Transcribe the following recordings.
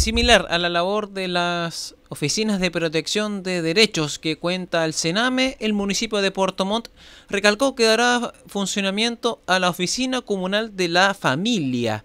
similar a la labor de las oficinas de protección de derechos que cuenta el Sename, el municipio de Puerto Montt recalcó que dará funcionamiento a la oficina comunal de la familia.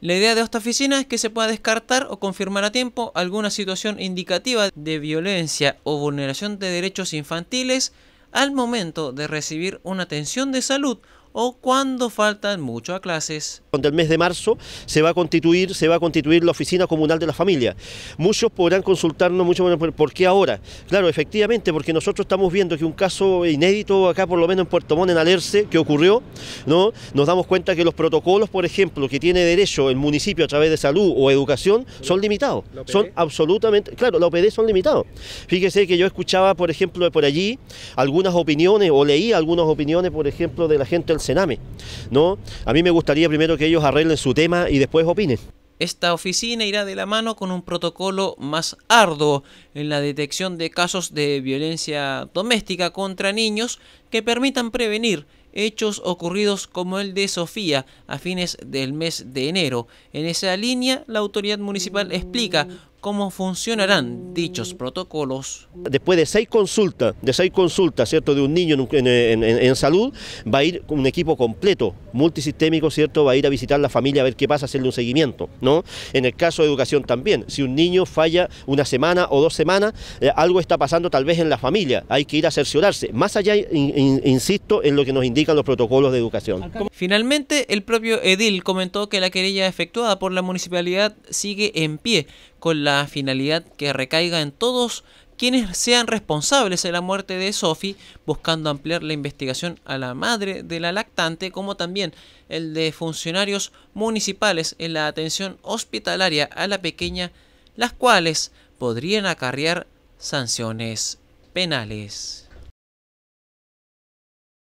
La idea de esta oficina es que se pueda descartar o confirmar a tiempo alguna situación indicativa de violencia o vulneración de derechos infantiles al momento de recibir una atención de salud o cuando faltan mucho a clases. Cuando el mes de marzo se va a constituir, se va a constituir la oficina comunal de la familia. Muchos podrán consultarnos, mucho podrán, ¿por qué ahora? Claro, efectivamente, porque nosotros estamos viendo que un caso inédito acá, por lo menos en Puerto Montt, en Alerce, que ocurrió, ¿no? Nos damos cuenta que los protocolos, por ejemplo, que tiene derecho el municipio a través de salud o educación, son limitados. Son absolutamente, claro, la OPD son limitados. Fíjese que yo escuchaba, por ejemplo, por allí algunas opiniones o leí algunas opiniones, por ejemplo, de la gente del Sename. ¿no? A mí me gustaría primero que ellos arreglen su tema y después opinen. Esta oficina irá de la mano con un protocolo más arduo en la detección de casos de violencia doméstica contra niños que permitan prevenir hechos ocurridos como el de Sofía a fines del mes de enero. En esa línea, la autoridad municipal explica cómo funcionarán dichos protocolos. Después de seis consultas, de seis consultas, ¿cierto?, de un niño en, salud, va a ir un equipo completo, multisistémico, ¿cierto?, va a ir a visitar la familia a ver qué pasa, hacerle un seguimiento, ¿no? En el caso de educación también, si un niño falla una semana o dos semanas, eh, algo está pasando tal vez en la familia, hay que ir a cerciorarse, más allá, insisto, en lo que nos indican los protocolos de educación. Finalmente, el propio Edil comentó que la querella efectuada por la municipalidad sigue en pie, con la finalidad que recaiga en todos quienes sean responsables de la muerte de Sophie, buscando ampliar la investigación a la madre de la lactante, como también el de funcionarios municipales en la atención hospitalaria a la pequeña, las cuales podrían acarrear sanciones penales.